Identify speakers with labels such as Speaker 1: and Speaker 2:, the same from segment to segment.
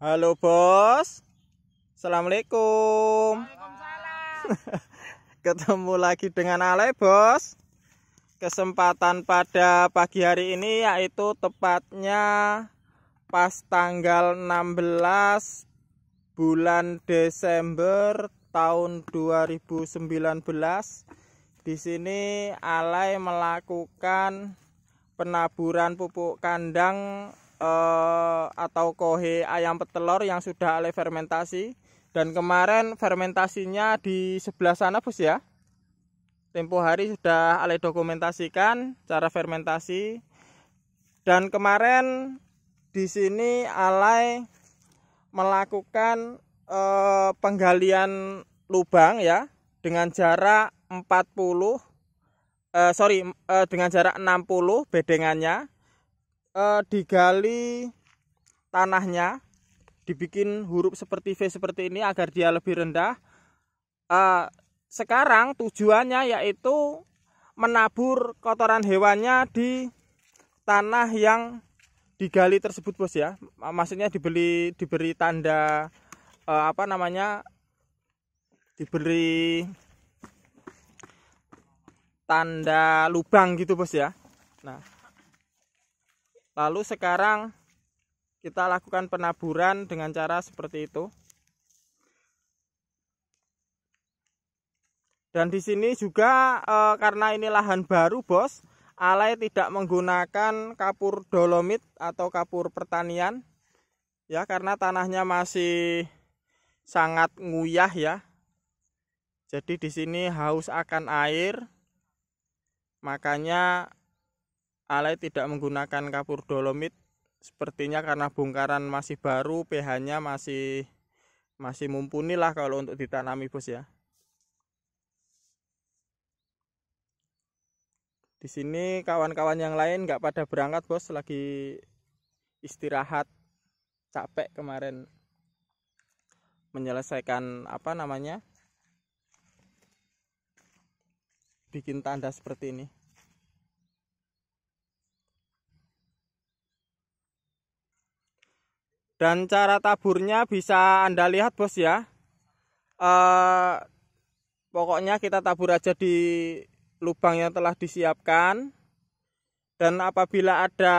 Speaker 1: Halo bos. Assalamualaikum. Waalaikumsalam. Ketemu lagi dengan Ale bos. Kesempatan pada pagi hari ini yaitu tepatnya pas tanggal 16 bulan Desember tahun 2019. Di sini Ale melakukan penaburan pupuk kandang eh, atau kohe ayam petelur yang sudah oleh fermentasi dan kemarin fermentasinya di sebelah sana bos ya tempo hari sudah oleh dokumentasikan cara fermentasi dan kemarin di sini alai melakukan eh, penggalian lubang ya dengan jarak 40 eh, sorry eh, dengan jarak 60 bedengannya eh, digali tanahnya dibikin huruf seperti V seperti ini agar dia lebih rendah eh, sekarang tujuannya yaitu menabur kotoran hewannya di tanah yang digali tersebut bos ya maksudnya dibeli diberi tanda eh, apa namanya diberi tanda lubang gitu bos ya nah lalu sekarang kita lakukan penaburan dengan cara seperti itu dan di sini juga e, karena ini lahan baru bos alay tidak menggunakan kapur dolomit atau kapur pertanian ya karena tanahnya masih sangat nguyah ya jadi di sini haus akan air makanya Alay tidak menggunakan kapur dolomit sepertinya karena bongkaran masih baru, pH-nya masih masih mumpuni lah kalau untuk ditanami bos ya. Di sini kawan-kawan yang lain nggak pada berangkat bos, lagi istirahat capek kemarin menyelesaikan apa namanya bikin tanda seperti ini. dan cara taburnya bisa anda lihat bos ya e, pokoknya kita tabur aja di lubang yang telah disiapkan dan apabila ada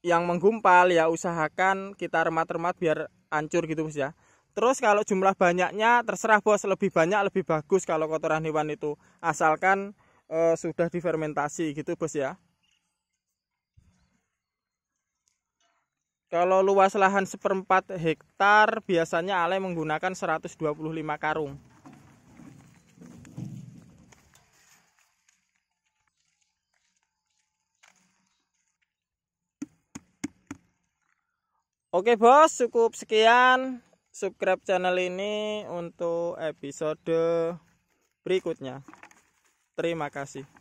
Speaker 1: yang menggumpal ya usahakan kita remat-remat biar hancur gitu bos ya terus kalau jumlah banyaknya terserah bos lebih banyak lebih bagus kalau kotoran hewan itu asalkan e, sudah difermentasi gitu bos ya Kalau luas lahan seperempat hektar biasanya Ale menggunakan 125 karung. Oke bos, cukup sekian subscribe channel ini untuk episode berikutnya. Terima kasih.